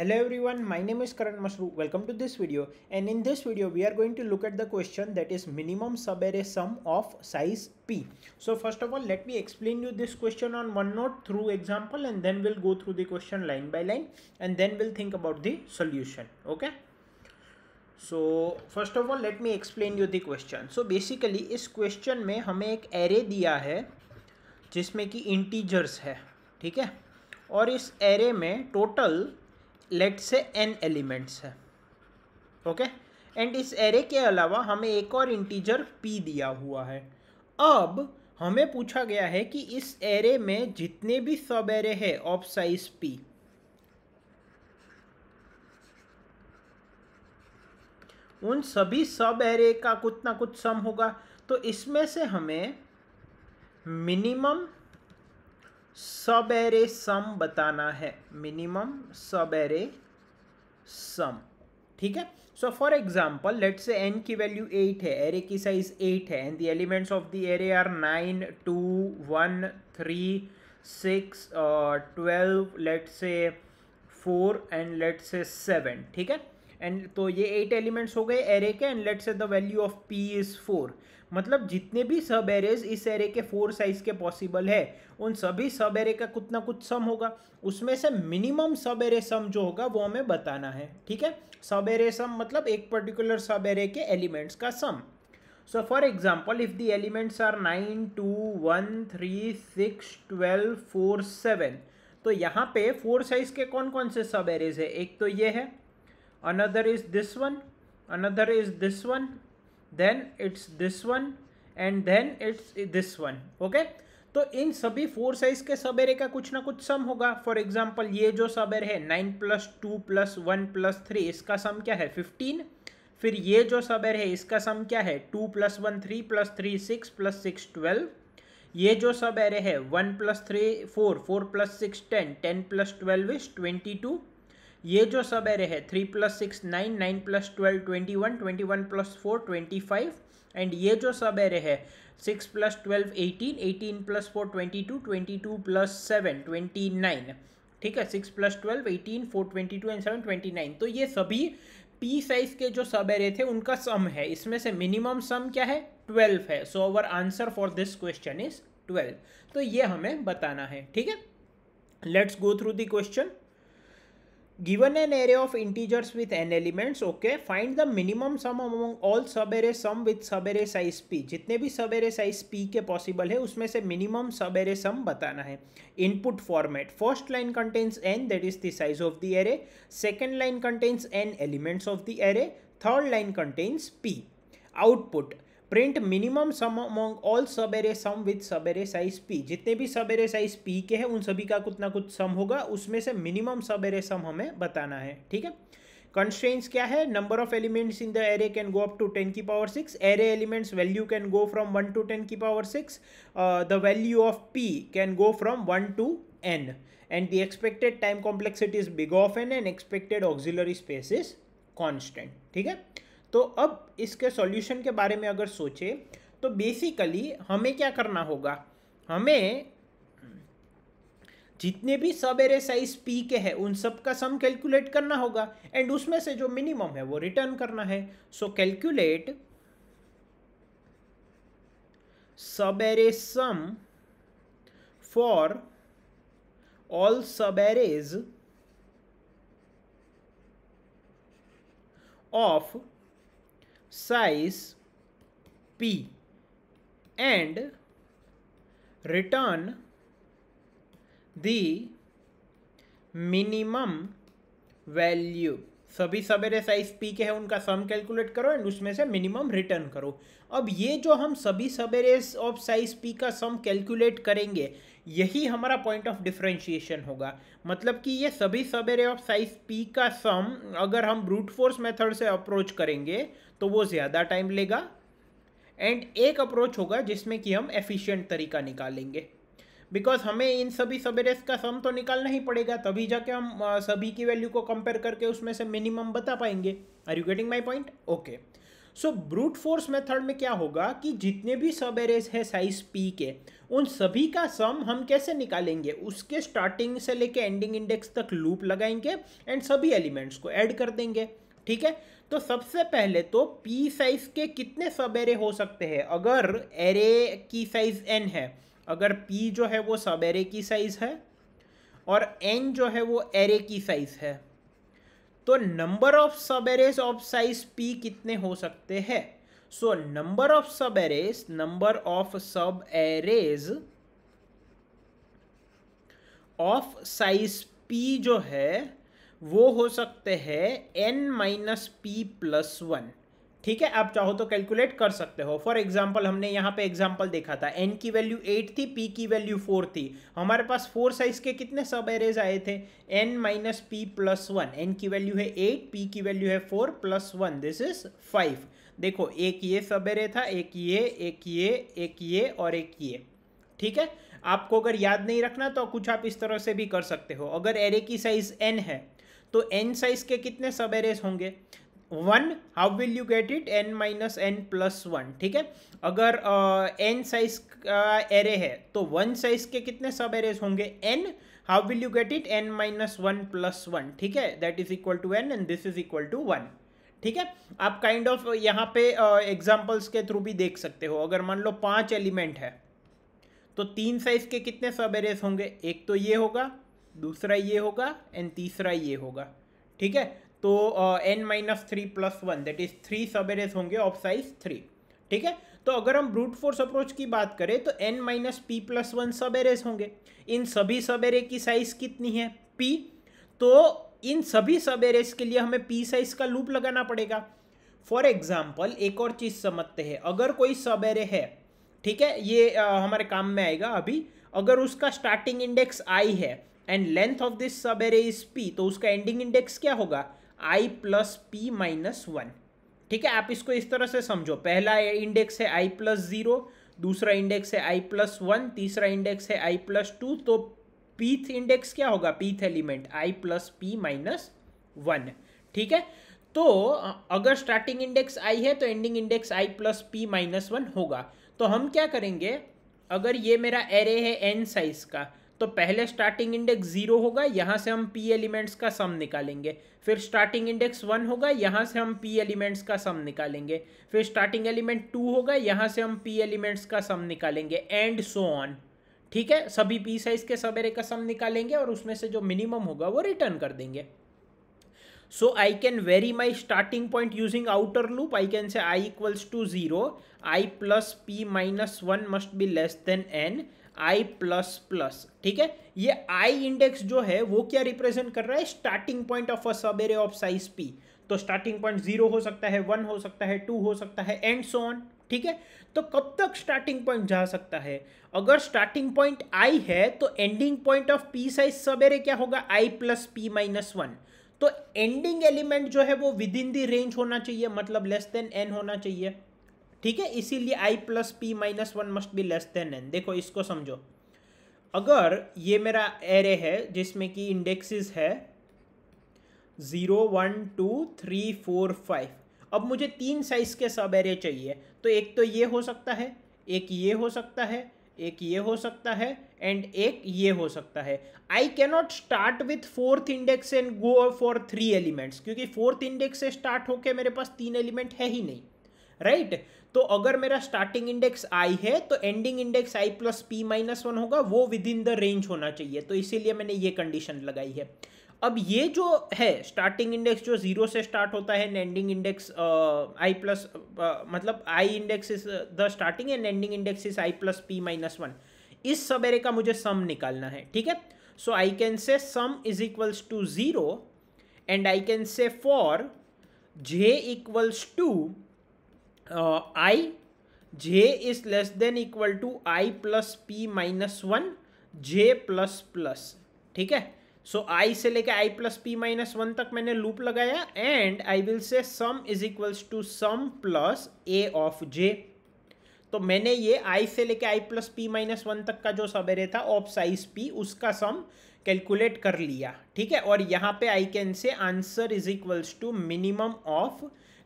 hello everyone my name is karan mashru welcome to this video and in this video we are going to look at the question that is minimum subarray sum of size p so first of all let me explain you this question on one note through example and then we'll go through the question line by line and then we'll think about the solution okay so first of all let me explain you the question so basically इस question में हमें एक array दिया है जिसमें कि integers है ठीक है और इस एरे में total let say N elements है ओके एंड इस एरे के अलावा हमें एक और इंटीजर पी दिया हुआ है अब हमें पूछा गया है कि इस एरे में जितने भी सब एरे है ऑफ साइज पी उन सभी सब एरे का कुछ ना कुछ सम होगा तो इसमें से हमें मिनिमम सब एरे सम बताना है मिनिमम सब एरे सम ठीक है so for example let say N की वैल्यू एट है एरे की साइज एट है and the elements of the array are nine two one three six twelve let say four and let say seven ठीक है and तो ये eight elements हो गए एरे के and let say the value of P is four मतलब जितने भी सब एरेज इस एरे के फोर साइज के पॉसिबल है उन सभी सब एरे का कुछ ना कुछ सम होगा उसमें से मिनिमम सब एरे सम जो होगा वो हमें बताना है ठीक है सब एरे सम मतलब एक पर्टिकुलर सब एरे के एलिमेंट्स का sum so for example if the elements are nine two one three six twelve four seven तो यहाँ पे फोर साइज के कौन कौन से सब एरेज है एक तो ये है another is this one another is this one then it's this one and then it's this one okay तो इन सभी फोर साइज के सब एरे का कुछ ना कुछ सम होगा फॉर एग्जाम्पल ये जो सब एरे है nine plus two plus one plus three इसका सम क्या है फिफ्टीन फिर ये जो सब एरे है इसका सम क्या है two plus one three plus three six plus six twelve ये जो सब एरे है one plus three four four plus six ten ten plus twelve is twenty two ये जो सब एरे है three plus six nine nine plus twelve twenty one twenty one plus four twenty five and ये जो सब array है six plus twelve eighteen eighteen plus four twenty two twenty to plus seven twenty nine ठीक है six plus twelve eighteen four twenty two and seven twenty nine तो ये सभी P size के जो सब एरे थे उनका सम है इसमें से मिनिमम सम क्या है ट्वेल्व है so our answer for this question is twelve तो ये हमें बताना है ठीक है let's go through the question given an array of integers with n elements okay find the minimum sum among all sub array sum with sub array size p जितने भी sub array size p के possible है उसमें से minimum sub array sum बताना है input format first line contains n that is the size of the array second line contains n elements of the array third line contains p output print minimum sum among all sub array sum with sub array size P जितने भी सब array size P के हैं उन सभी का कुछ ना कुछ सम होगा उसमें से मिनिमम सब एरे सम हमें बताना है ठीक है कंस्ट्रेंस क्या है number of elements in the array can go up to ten की power six array elements value can go from one to ten की power six the value of P can go from one to N and the expected time complexity is big of N and expected auxiliary space is constant ठीक है तो अब इसके solution के बारे में अगर सोचे तो बेसिकली हमें क्या करना होगा हमें जितने भी सब एरे साइज पी के हैं उन सब का सम कैलकुलेट करना होगा एंड उसमें से जो मिनिमम है वो रिटर्न करना है so calculate sub array sum for all sub arrays of size P and return the minimum value सभी सवेरे साइज पी के हैं उनका सम कैलकुलेट करो एंड उसमें से मिनिमम रिटर्न करो अब ये जो हम सभी सब ऑफ साइज पी का सम कैलकुलेट करेंगे यही हमारा पॉइंट ऑफ डिफ्रेंशिएशन होगा मतलब कि ये सभी सब एरे ऑफ साइज पी का सम अगर हम ब्रूट फोर्स मेथड से अप्रोच करेंगे तो वो ज़्यादा टाइम लेगा एंड एक अप्रोच होगा जिसमें कि हम एफिशिएंट तरीका निकालेंगे बिकॉज हमें इन सभी सबेरेस का सम तो निकालना ही पड़ेगा तभी जाके हम सभी की वैल्यू को कंपेयर करके उसमें से मिनिमम बता पाएंगे are you getting my point okay so brute force method में क्या होगा कि जितने भी सब एरेज है साइज पी के उन सभी का सम हम कैसे निकालेंगे उसके स्टार्टिंग से लेके एंडिंग इंडेक्स तक लूप लगाएंगे एंड सभी एलिमेंट्स को ऐड कर देंगे ठीक है तो सबसे पहले तो पी साइज के कितने सब एरे हो सकते हैं अगर एरे की साइज एन है अगर पी जो है वो सब एरे की साइज है और एन जो है वो एरे की साइज है तो number of sub arrays of size P कितने हो सकते हैं so number of sub arrays number of sub arrays of size P जो है वो हो सकते हैं N minus P plus one ठीक है आप चाहो तो कैलकुलेट कर सकते हो फॉर एग्जाम्पल हमने यहाँ पे एग्जाम्पल देखा था एन की वैल्यू एट थी पी की वैल्यू फोर थी हमारे पास फोर साइज के कितने सब एरेज आए थे N minus P plus one N की वैल्यू है एट पी की वैल्यू है four plus one this is five देखो एक ये सब एरे था एक ये एक ये एक ये और एक ये ठीक है आपको अगर याद नहीं रखना तो कुछ आप इस तरह से भी कर सकते हो अगर एरे की साइज एन है तो एन साइज के कितने सब एरेज होंगे one how will you get it N minus N plus one ठीक है अगर एन साइज का एरे है तो वन साइज के कितने सब एरेज होंगे N how will you get it N minus one plus one ठीक है that is equal to N and this is equal to one ठीक है आप काइंड ऑफ यहाँ पे एग्जाम्पल्स uh, के थ्रू भी देख सकते हो अगर मान लो पांच एलिमेंट है तो तीन साइज के कितने सब एरेज होंगे एक तो ये होगा दूसरा ये होगा एंड तीसरा ये होगा ठीक है तो N minus three plus one that is three sub arrays होंगे ऑफ साइज थ्री ठीक है तो अगर हम ब्रूट फोर्स अप्रोच की बात करें तो N minus P plus one sub arrays होंगे इन सभी सब एरे की साइज कितनी है पी तो इन सभी सब एरेज के लिए हमें पी साइज का लूप लगाना पड़ेगा फॉर एग्जाम्पल एक और चीज़ समझते हैं अगर कोई सब एरे है ठीक है ये आ, हमारे काम में आएगा अभी अगर उसका स्टार्टिंग इंडेक्स आई है and length of this sub array is P तो उसका एंडिंग इंडेक्स क्या होगा I plus P minus one ठीक है आप इसको इस तरह से समझो पहला इंडेक्स है आई प्लस ज़ीरो दूसरा इंडेक्स है आई प्लस वन तीसरा इंडेक्स है आई प्लस टू तो पीथ इंडेक्स क्या होगा Pth element I plus P minus one ठीक है तो अगर स्टार्टिंग इंडेक्स आई है तो एंडिंग इंडेक्स आई प्लस पी माइनस वन होगा तो हम क्या करेंगे अगर ये मेरा एरे है एन साइज का तो पहले स्टार्टिंग इंडेक्स जीरो होगा यहाँ से हम पी एलिमेंट्स का सम निकालेंगे फिर स्टार्टिंग इंडेक्स वन होगा यहाँ से हम पी एलिमेंट्स का सम निकालेंगे फिर स्टार्टिंग एलिमेंट टू होगा यहाँ से हम पी एलिमेंट्स का सम निकालेंगे एंड सो ऑन ठीक है सभी पी साइज के सवेरे का सम निकालेंगे और उसमें से जो मिनिमम होगा वो रिटर्न कर देंगे so I can vary my starting point using outer loop I can say I equals to zero I plus P minus one must be less than N I plus plus ठीक है ये I index जो है वो क्या represent कर रहा है starting point of a sub array of size P तो स्टार्टिंग पॉइंट जीरो हो सकता है वन हो सकता है टू हो सकता है एंड सो ऑन ठीक है तो कब तक स्टार्टिंग पॉइंट जा सकता है अगर स्टार्टिंग पॉइंट आई है तो ending point of P size sub array क्या होगा I plus P minus one तो एंडिंग एलिमेंट जो है वो विद इन दी रेंज होना चाहिए मतलब लेस देन एन होना चाहिए ठीक है इसीलिए I plus P minus one must be less than N देखो इसको समझो अगर ये मेरा एरे है जिसमें कि इंडेक्सेस है zero one two three four five अब मुझे तीन साइज़ के सब एरे चाहिए तो एक तो ये हो सकता है एक ये हो सकता है एक ये हो सकता है एंड एक ये हो सकता है I cannot start with fourth index and go for three elements क्योंकि फोर्थ इंडेक्स से स्टार्ट होके मेरे पास तीन एलिमेंट है ही नहीं राइट तो अगर मेरा स्टार्टिंग इंडेक्स आई है तो एंडिंग इंडेक्स आई प्लस पी माइनस वन होगा वो विद इन द रेंज होना चाहिए तो इसीलिए मैंने ये कंडीशन लगाई है अब ये जो है स्टार्टिंग इंडेक्स जो जीरो से स्टार्ट होता है एंडिंग इंडेक्स आई प्लस मतलब i index is the starting and ending index is i plus P minus one इस सबेरे का मुझे सम निकालना है ठीक है so I can say sum is equals to zero and I can say for j equals to i j is less than equal to i plus P minus one j plus plus ठीक है so so, i से लेके i plus P minus one तक मैंने loop लगाया and I will say sum is equals to sum plus a of j तो मैंने ये आई से लेके i plus P minus one तक का जो सबेरे था ऑफ साइज पी उसका सम कैलकुलेट कर लिया ठीक है और यहाँ पे I can say answer is equals to minimum of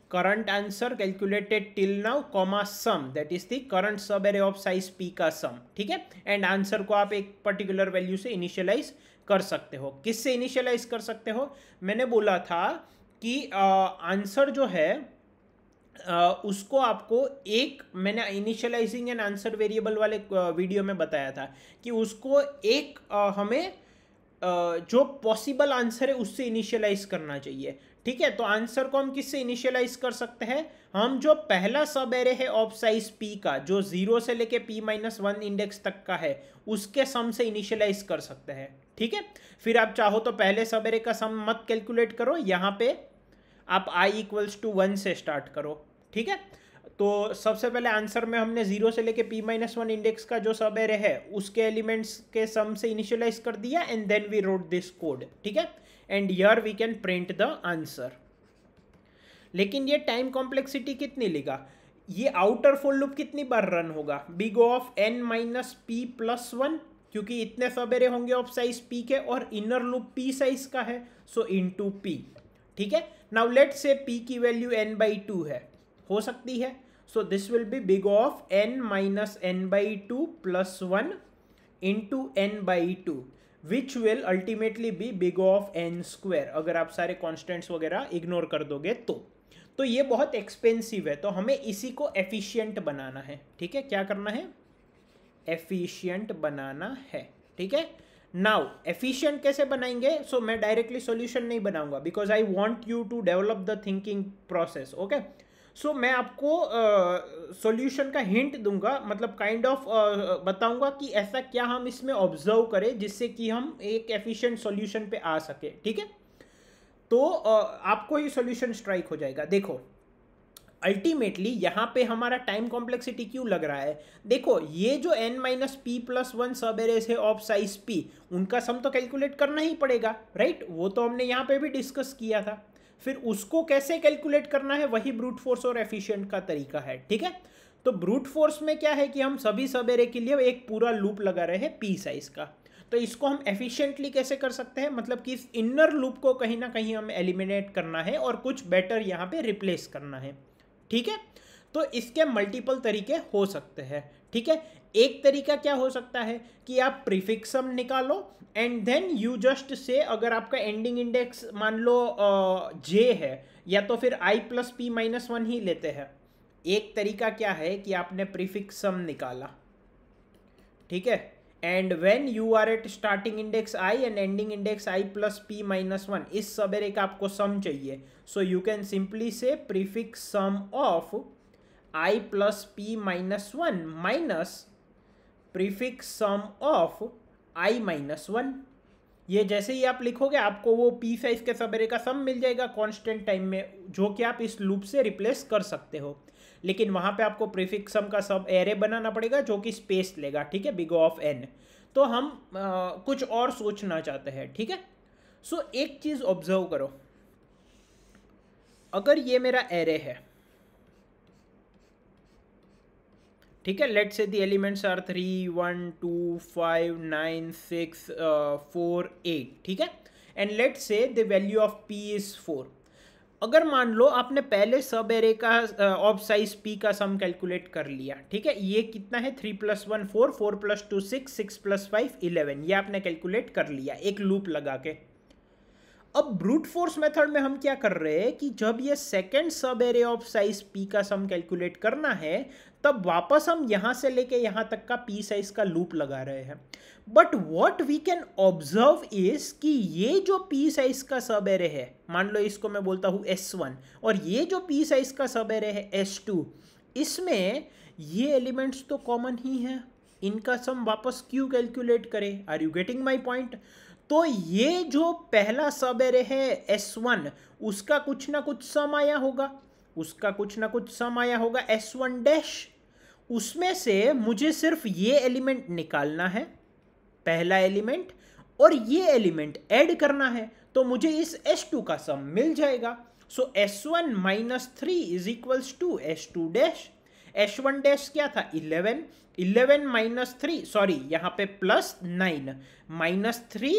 current answer calculated till now comma sum that is the current sub array of size p का sum ठीक है and answer को आप एक particular value से initialize कर सकते हो किससे initialize कर सकते हो मैंने बोला था कि आंसर uh, जो है Uh, उसको आपको एक मैंने इनिशियलाइजिंग एंड आंसर वेरिएबल वाले वीडियो में बताया था कि उसको एक uh, हमें uh, जो पॉसिबल आंसर है उससे इनिशियलाइज करना चाहिए ठीक है तो आंसर को हम किससे इनिशियलाइज कर सकते हैं हम जो पहला सब एरे है ऑफ साइज पी का जो जीरो से लेके पी माइनस वन इंडेक्स तक का है उसके सम से इनिशियलाइज कर सकते हैं ठीक है फिर आप चाहो तो पहले सब एरे का सम मत कैलकुलेट करो यहां पे आप आई इक्वल्स टू वन से स्टार्ट करो ठीक है तो सबसे पहले आंसर में हमने जीरो से लेके पी माइनस वन इंडेक्स का जो सब एरे है उसके एलिमेंट्स के सम से इनिशियलाइज कर दिया and then we wrote this code ठीक है and here we can print the answer लेकिन ये टाइम कॉम्प्लेक्सिटी कितनी लेगा ये आउटर फोल लूप कितनी बार रन होगा big of n minus P plus one क्योंकि इतने सबेरे होंगे ऑफ साइज पी के और इनर लूप पी साइज का है सो इन टू पी ठीक है नाउ लेट से पी की वैल्यू एन बाई टू है हो सकती है this will be big of n minus n by two plus one 1 into n by 2 which will ultimately be big of n square अगर आप सारे constants वगैरह ignore कर दोगे तो तो ये बहुत एक्सपेंसिव है तो हमें इसी को एफिशिएंट बनाना है ठीक है क्या करना है एफिशिएंट बनाना है ठीक है नाउ एफिशिएंट कैसे बनाएंगे सो so, मैं डायरेक्टली सॉल्यूशन नहीं बनाऊंगा because I want you to develop the thinking process okay so so, मैं आपको सॉल्यूशन uh, का हिंट दूंगा मतलब काइंड ऑफ uh, बताऊंगा कि ऐसा क्या हम इसमें ऑब्जर्व करें जिससे कि हम एक एफिशिएंट सॉल्यूशन पे आ सके ठीक है तो uh, आपको ये सॉल्यूशन स्ट्राइक हो जाएगा देखो अल्टीमेटली यहाँ पे हमारा टाइम कॉम्प्लेक्सिटी क्यों लग रहा है देखो ये जो n minus P plus one sub arrays है ऑफ साइज पी उनका सम तो कैलकुलेट करना ही पड़ेगा राइट वो तो हमने यहाँ पे भी डिस्कस किया था फिर उसको कैसे कैलकुलेट करना है वही ब्रूट फोर्स और एफिशिएंट का तरीका है ठीक है तो ब्रूट फोर्स में क्या है कि हम सभी सवेरे के लिए एक पूरा लूप लगा रहे हैं पी साइज का तो इसको हम एफिशिएंटली कैसे कर सकते हैं मतलब कि इस इनर लूप को कहीं ना कहीं हम एलिमिनेट करना है और कुछ बेटर यहाँ पर रिप्लेस करना है ठीक है तो इसके मल्टीपल तरीके हो सकते हैं ठीक है एक तरीका क्या हो सकता है कि आप प्रीफिक्सम निकालो एंड देन यू जस्ट से अगर आपका एंडिंग इंडेक्स मान लो जे है या तो फिर i plus P minus one ही लेते हैं एक तरीका क्या है कि आपने प्रीफिक्सम निकाला ठीक है and when you are at starting index i and ending index I plus P minus one इस सबेरे का आपको सम चाहिए so you can simply say prefix sum of i plus p minus 1 minus prefix sum of i minus one ये जैसे ही आप लिखोगे आपको वो p साइज के सवेरे का सम मिल जाएगा कांस्टेंट टाइम में जो कि आप इस लूप से रिप्लेस कर सकते हो लेकिन वहाँ पे आपको प्रीफिक्स सम का सब एरे बनाना पड़ेगा जो कि स्पेस लेगा ठीक है बिग ऑफ एन तो हम आ, कुछ और सोचना चाहते हैं ठीक है सो so, एक चीज़ ऑब्जर्व करो अगर ये मेरा एरे है ठीक है let say the elements are three one two five nine six four eight ठीक है and let say the value of P is four अगर मान लो आपने पहले सब एरे का ऑफ साइज पी का सम कैलकुलेट कर लिया ठीक है ये कितना है three plus one four four plus two six six plus five eleven ये आपने कैलकुलेट कर लिया एक लूप लगा के अब ब्रूट फोर्स मेथड में हम क्या कर रहे हैं कि जब ये सेकेंड सब एरे ऑफ साइज पी का सम कैलकुलेट करना है तब वापस हम यहाँ से लेके यहाँ तक का पी साइज का लूप लगा रहे हैं but what we can observe is कि ये जो पी साइज का सब एरे है मान लो इसको मैं बोलता हूँ एस वन और ये जो पी साइज का सब एरे है एस टू इसमें ये एलिमेंट्स तो कॉमन ही हैं इनका सम वापस क्यों कैलकुलेट करें are you getting my point तो ये जो पहला सब एरे है एस वन उसका कुछ ना कुछ सम आया होगा उसका कुछ ना कुछ सम आया होगा एस वन डैश उसमें से मुझे सिर्फ ये एलिमेंट निकालना है पहला एलिमेंट और ये एलिमेंट ऐड करना है तो मुझे इस एस टू का सम मिल जाएगा so s one minus three is equals to s two dash s one dash क्या था eleven eleven minus three sorry यहाँ पे प्लस नाइन माइनस थ्री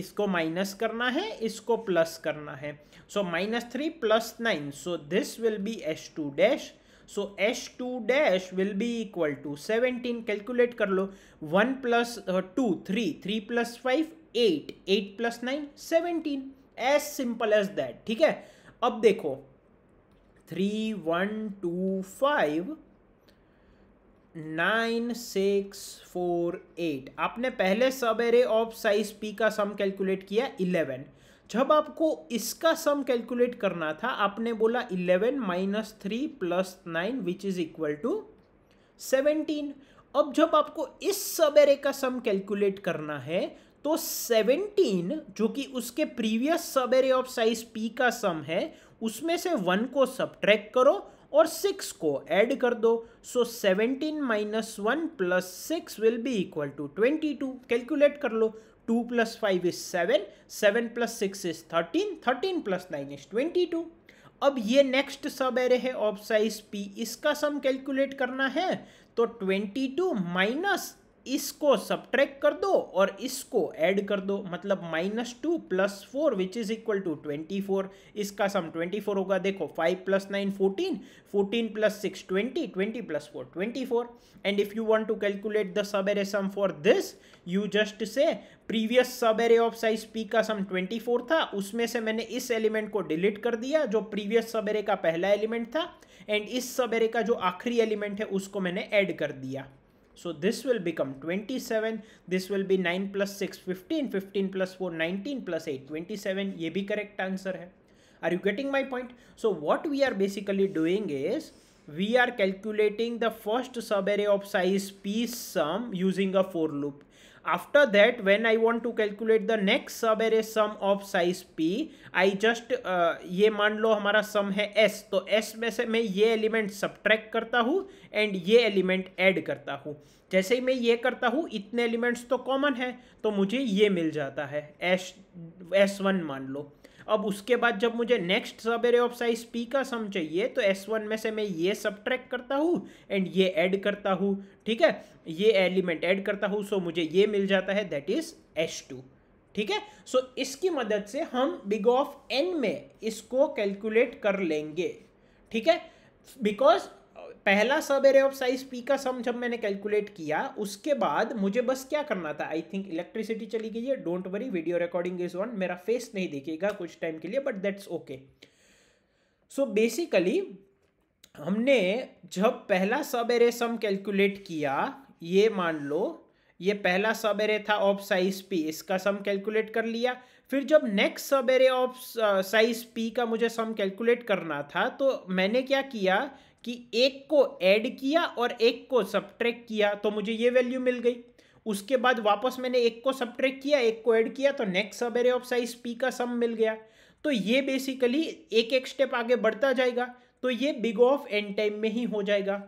इसको माइनस करना है इसको प्लस करना है so minus three plus nine so this will be s two dash so h two dash will be equal to seventeen calculate कर लो one plus two three three plus five eight eight plus nine seventeen as simple as that ठीक है अब देखो three one two five nine six four eight आपने पहले सब array of size p का सम कैलकुलेट किया इलेवन जब आपको इसका सम कैलकुलेट करना था आपने बोला eleven minus three plus nine which is equal to seventeen अब जब आपको इस सबेरे का सम कैलकुलेट करना है तो 17 जो कि उसके प्रीवियस सबेरे ऑफ साइज पी का सम है उसमें से वन को सब्ट्रैक्ट करो और सिक्स को ऐड कर दो so seventeen minus one plus six will be equal to twenty two calculate कर लो two plus five is seven seven plus six is thirteen thirteen plus nine is twenty two अब ये next सब array है of size P इसका सम calculate करना है तो ट्वेंटी टू माइनस इसको सब्ट्रैक कर दो और इसको ऐड कर दो मतलब minus two plus four which is equal to twenty four इसका सम ट्वेंटी फोर होगा देखो five plus nine fourteen fourteen plus six twenty twenty plus four twenty four and if you want to calculate the sub array sum for this you just say previous sub array of size p का sum twenty four था उसमें से मैंने इस element को delete कर दिया जो प्रीवियस सब एरे का पहला एलिमेंट था एंड इस सब एरे का जो आखिरी एलिमेंट है उसको मैंने ऐड कर दिया So this will become 27. This will be 9 plus 6, 15. 15 plus 4, 19 plus 8, 27. ये भी correct answer hai. Are you getting my point? So what we are basically doing is we are calculating the first subarray of size p sum using a for loop. after that when i want to calculate the next sub array sum of size p i just uh, ये मान लो हमारा सम है s तो s में से मैं ये element subtract करता हूँ एंड ये एलिमेंट ऐड करता हूँ जैसे ही मैं ये करता हूँ इतने एलिमेंट्स तो कॉमन है तो मुझे ये मिल जाता है एस एस वन मान लो अब उसके बाद जब मुझे नेक्स्ट सब एरे ऑफ साइज पी का सम चाहिए तो एस वन में से मैं ये सब करता हूँ एंड ये ऐड करता हूँ ठीक है ये एलिमेंट ऐड करता हूँ सो मुझे ये मिल जाता है दैट इज़ एस टू ठीक है सो so, इसकी मदद से हम बिग ऑफ एन में इसको कैलकुलेट कर लेंगे ठीक है बिकॉज पहला सब एरे ऑफ साइज पी का सम जब मैंने कैलकुलेट किया उसके बाद मुझे बस क्या करना था आई थिंक इलेक्ट्रिसिटी चली गई है don't worry video recording is on मेरा फेस नहीं देखेगा कुछ टाइम के लिए but that's okay so basically हमने जब पहला सब एरे सम कैलकुलेट किया ये मान लो ये पहला सब एरे था ऑफ साइज पी इसका सम कैलकुलेट कर लिया फिर जब नेक्स्ट सब एरे ऑफ साइज पी का मुझे सम कैलकुलेट करना था तो मैंने क्या किया कि एक को ऐड किया और एक को सब्ट्रैक्ट किया तो मुझे ये वैल्यू मिल गई उसके बाद वापस मैंने एक को सब्ट्रैक्ट किया एक को ऐड किया तो नेक्स्ट सब एरे ऑफ साइज पी का सम मिल गया तो ये बेसिकली एक एक स्टेप आगे बढ़ता जाएगा तो ये बिग ऑफ एंड टाइम में ही हो जाएगा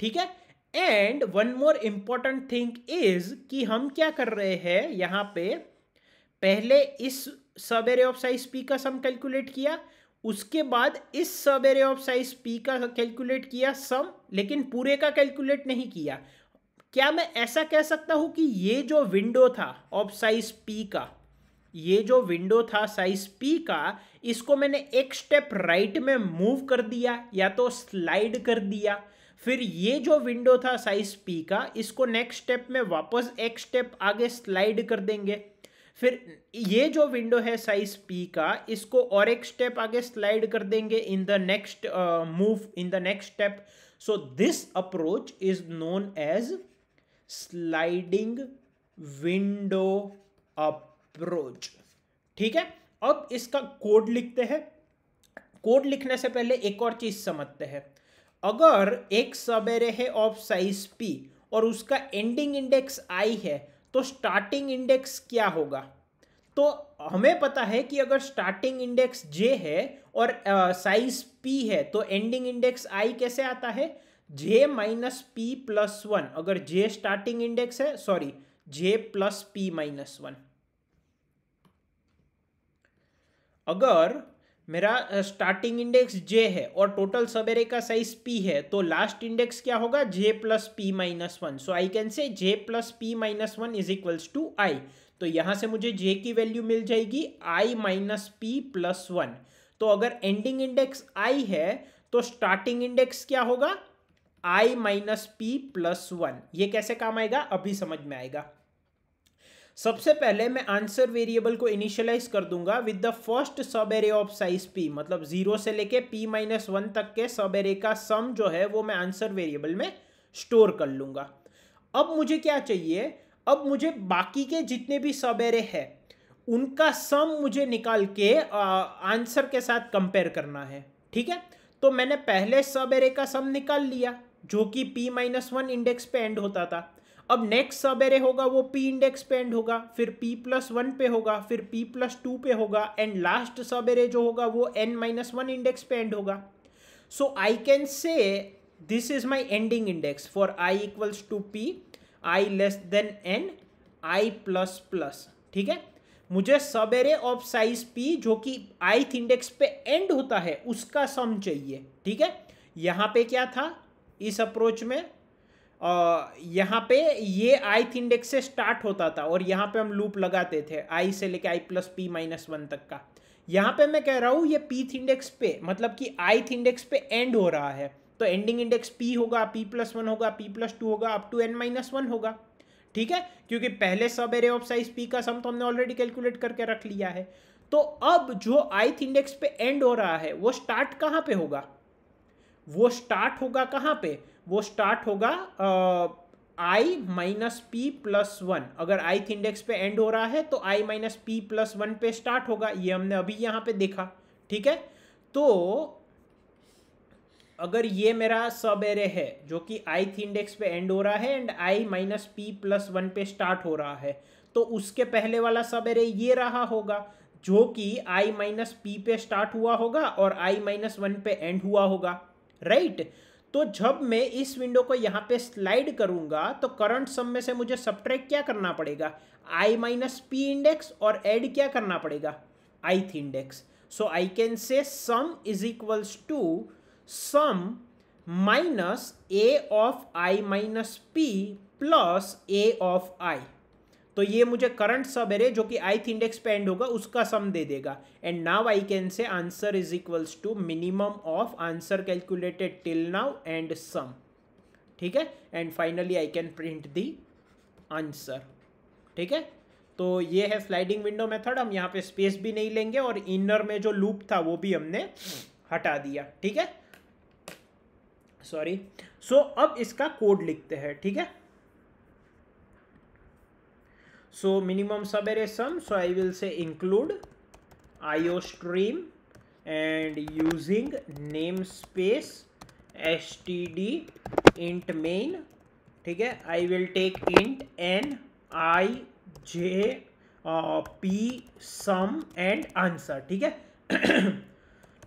ठीक है and one more important thing is कि हम क्या कर रहे हैं यहाँ पे पहले इस sub array of size p का सम कैलकुलेट किया उसके बाद इस sub array of size p का कैलकुलेट किया सम लेकिन पूरे का कैलकुलेट नहीं किया क्या मैं ऐसा कह सकता हूँ कि ये जो विंडो था ऑफ साइज पी का ये जो विंडो था साइज पी का इसको मैंने एक स्टेप राइट में मूव कर दिया या तो स्लाइड कर दिया फिर ये जो विंडो था साइज पी का इसको नेक्स्ट स्टेप में वापस एक स्टेप आगे स्लाइड कर देंगे फिर ये जो विंडो है साइज पी का इसको और एक स्टेप आगे स्लाइड कर देंगे in the next move in the next step so this approach is known as sliding window approach ठीक है अब इसका कोड लिखते हैं कोड लिखने से पहले एक और चीज समझते हैं अगर एक सबेरे है ऑफ साइज पी और उसका एंडिंग इंडेक्स आई है तो स्टार्टिंग इंडेक्स क्या होगा तो हमें पता है कि अगर स्टार्टिंग इंडेक्स जे है और साइज पी है तो एंडिंग इंडेक्स आई कैसे आता है j minus P plus one अगर जे स्टार्टिंग इंडेक्स है sorry j plus P minus one अगर मेरा स्टार्टिंग इंडेक्स जे है और टोटल सवेरे का साइज पी है तो लास्ट इंडेक्स क्या होगा j plus P minus one so I can say j plus P minus one is equals to i तो यहाँ से मुझे जे की वैल्यू मिल जाएगी i minus P plus one तो अगर एंडिंग इंडेक्स आई है तो स्टार्टिंग इंडेक्स क्या होगा i minus P plus one ये कैसे काम आएगा अभी समझ में आएगा सबसे पहले मैं आंसर वेरिएबल को इनिशियलाइज कर दूंगा with the first sub array of size p मतलब जीरो से लेके पी माइनस वन तक के सब एरे का सम जो है वो मैं आंसर वेरिएबल में स्टोर कर लूंगा अब मुझे क्या चाहिए अब मुझे बाकी के जितने भी सब एरे है उनका सम मुझे निकाल के आंसर के साथ कंपेयर करना है ठीक है तो मैंने पहले सब एरे का सम निकाल लिया जो कि p माइनस वन इंडेक्स पे एंड होता था अब नेक्स्ट सब एरे होगा वो पी इंडेक्स पे एंड होगा फिर पी प्लस वन पे होगा फिर पी प्लस टू पे होगा एंड लास्ट सब एरे जो होगा वो एन माइनस वन इंडेक्स पे एंड होगा so I can say this is my ending index for i equals to p i less than N I plus plus ठीक है मुझे सब एरे ऑफ साइज पी जो कि आईथ इंडेक्स पे end होता है उसका सम चाहिए ठीक है यहाँ पे क्या था इस अप्रोच में यहाँ पे ये ith इंडेक्स से स्टार्ट होता था और यहाँ पे हम लूप लगाते थे आई से लेके i plus P minus one तक का यहाँ पे मैं कह रहा हूँ ये पीथ इंडेक्स पे मतलब कि ith इंडेक्स पे एंड हो रहा है तो एंडिंग इंडेक्स पी होगा पी प्लस वन होगा पी प्लस टू होगा up to n minus one होगा ठीक है क्योंकि पहले सब एरे ऑफ साइज पी का सम तो हमने ऑलरेडी कैलकुलेट करके रख लिया है तो अब जो ith इंडेक्स पे एंड हो रहा है वो स्टार्ट कहाँ पे होगा वो स्टार्ट होगा कहाँ पे वो स्टार्ट होगा i minus P plus one अगर थ इंडेक्स पे एंड हो रहा है तो i minus P plus one पे स्टार्ट होगा ये हमने अभी यहाँ पे देखा ठीक है तो अगर ये मेरा सब एरे है जो कि थ इंडेक्स पे एंड हो रहा है and i minus P plus one पे स्टार्ट हो रहा है तो उसके पहले वाला सब एरे ये रहा होगा जो कि आई माइनस पी पे स्टार्ट हुआ होगा और आई माइनस वन पे एंड हुआ होगा राइट right? तो जब मैं इस विंडो को यहाँ पे स्लाइड करूँगा तो करंट सम में से मुझे सब्ट्रैक्ट क्या करना पड़ेगा आई माइनस पी इंडेक्स और एड क्या करना पड़ेगा आई थी index so I can say sum is equals to sum minus a of i minus P plus a of i तो ये मुझे करंट सब एरे जो कि आईथ इंडेक्स पे एंड होगा उसका सम दे देगा and now I can say answer is equals to minimum of answer calculated till now and sum ठीक है and finally I can print the answer ठीक है तो ये है स्लाइडिंग विंडो मेथड हम यहाँ पे स्पेस भी नहीं लेंगे और इनर में जो लूप था वो भी हमने हटा दिया ठीक है सॉरी सो so, अब इसका कोड लिखते हैं ठीक है so minimum sub array sum so i will say include io stream and using namespace std int main okay. I will take int n, i, j, n uh, p, sum, and answer. Okay.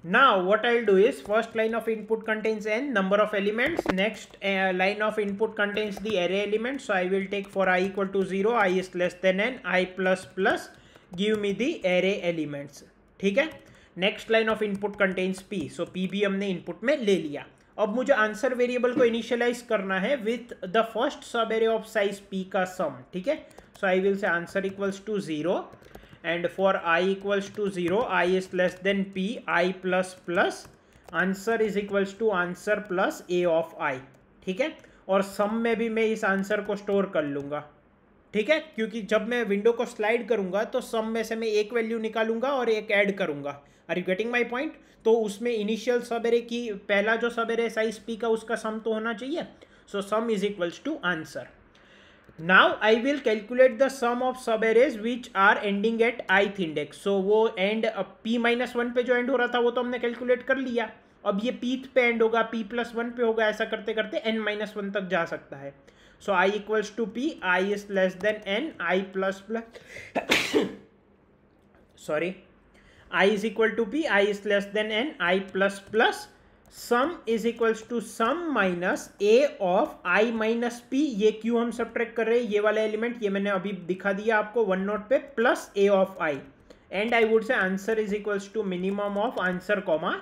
now what i'll do is first line of input contains n number of elements next uh, line of input contains the array element so i will take for i equal to 0 i is less than n i plus plus give me the array elements ठीक है next line of input contains p so p भी हमने input में ले लिया अब मुझे answer variable को इनिशियलाइज करना है with the first sub array of size p का सम ठीक है so I will say answer equals to zero and for i equals to zero i is less than p i plus plus answer is equals to answer plus a of i ठीक है और सम में भी मैं इस answer को store कर लूँगा ठीक है क्योंकि जब मैं विंडो को स्लाइड करूँगा तो सम में से मैं एक वैल्यू निकालूंगा और एक ऐड करूँगा are you getting my point तो उसमें इनिशियल सबेरे की पहला जो सबेरे साइज पी का उसका सम तो होना चाहिए so sum is equals to answer now I will calculate the sum of sub which are ending at i ith index so वो एंड अब पी माइनस वन पे जो एंड हो रहा था वो तो हमने कैलकुलेट कर लिया अब ये पीथ पे एंड होगा पी प्लस वन पे होगा ऐसा करते करते एन माइनस वन तक जा सकता है so i equals to p i is less than N I plus plus sorry i is equal to p i is less than N I plus plus sum is equals to sum minus a of i minus p ये क्यों हम सब कर रहे हैं ये वाला element ये मैंने अभी दिखा दिया आपको वन नोट पे plus a of i and I would say answer is equals to minimum of answer comma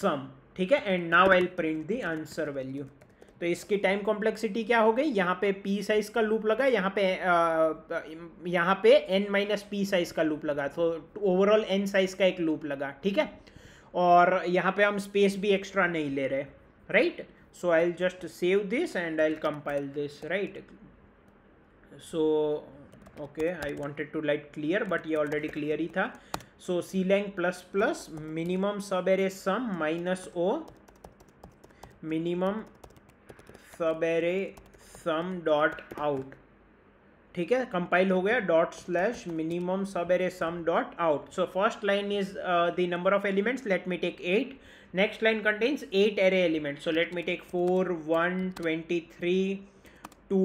sum ठीक है and now I print the answer value तो इसकी टाइम कॉम्प्लेक्सिटी क्या हो गई यहाँ पे पी साइज का लूप लगा यहाँ पे यहाँ पे एन माइनस पी साइज का लूप लगा तो ओवरऑल एन साइज का एक लूप लगा ठीक है और यहाँ पे हम स्पेस भी एक्स्ट्रा नहीं ले रहे right so I just save this and I compile this right so okay I wanted to light clear but ये ऑलरेडी क्लियर ही था so clang plus plus minimum sub array sum minus o minimum sub array sum dot out ठीक है compile हो गया dot slash minimum sub array sum dot out so first line is the number of elements let me take eight next line contains eight array elements so let me take four one twenty three two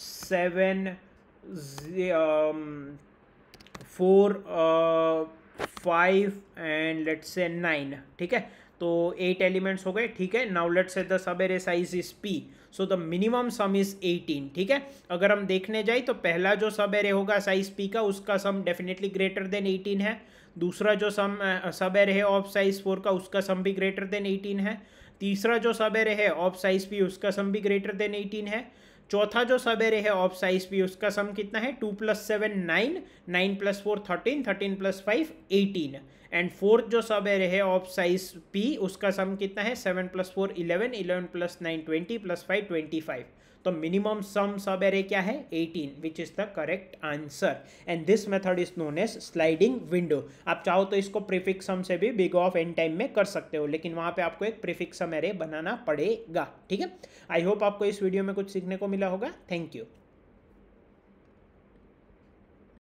seven four five and let say nine ठीक है तो eight elements हो गए ठीक है now let say the sub array size is p so the minimum sum is 18 ठीक है अगर हम देखने जाए तो पहला जो सब एरे होगा साइज पी का उसका सम डेफिनेटली ग्रेटर देन 18 है दूसरा जो सम सब एरे है ऑफ साइज फोर का उसका सम भी ग्रेटर देन एटीन है तीसरा जो सब एरे है ऑफ साइज पी उसका सम भी ग्रेटर देन एटीन है चौथा जो सब एरे है ऑफ साइज भी उसका सम कितना है two plus seven nine nine plus four thirteen thirteen plus five eighteen and fourth जो सब एरे है ऑफ साइज पी उसका सम कितना है seven plus four eleven eleven plus nine twenty plus five twenty five तो minimum sum sub array क्या है 18 which is the correct answer and this method is known as sliding window आप चाहो तो इसको प्रीफिक्स सम से भी बिग ऑफ एन टाइम में कर सकते हो लेकिन वहां पे आपको एक प्रीफिक्स सम एरे बनाना पड़ेगा ठीक है आई होप आपको इस वीडियो में कुछ सीखने को मिला होगा थैंक यू